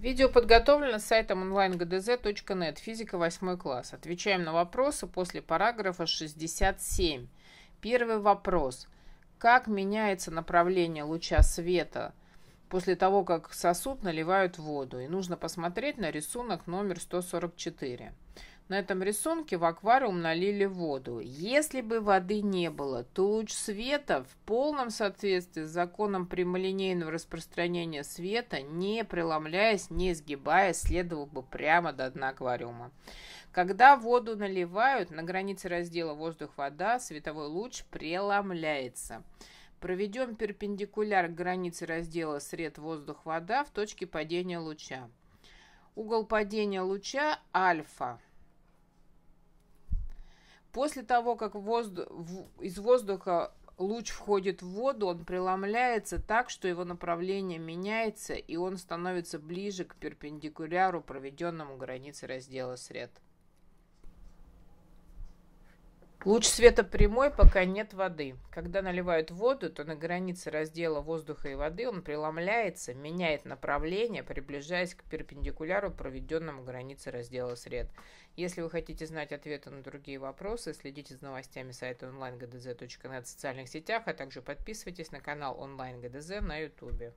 Видео подготовлено сайтом онлайн-гдз.нет. Физика 8 класс. Отвечаем на вопросы после параграфа 67. Первый вопрос. Как меняется направление луча света после того, как сосуд наливают воду, и нужно посмотреть на рисунок номер 144. На этом рисунке в аквариум налили воду. Если бы воды не было, то луч света в полном соответствии с законом прямолинейного распространения света, не преломляясь, не изгибаясь, следовал бы прямо до дна аквариума. Когда воду наливают, на границе раздела воздух-вода световой луч преломляется – Проведем перпендикуляр к границе раздела сред воздух-вода в точке падения луча. Угол падения луча альфа. После того, как воздух из воздуха луч входит в воду, он преломляется так, что его направление меняется, и он становится ближе к перпендикуляру, проведенному границе раздела сред. Луч света прямой, пока нет воды. Когда наливают воду, то на границе раздела воздуха и воды он преломляется, меняет направление, приближаясь к перпендикуляру, проведенному границе раздела сред. Если вы хотите знать ответы на другие вопросы, следите за новостями сайта онлайн.гдз.нет в социальных сетях, а также подписывайтесь на канал онлайн.гдз на ютубе.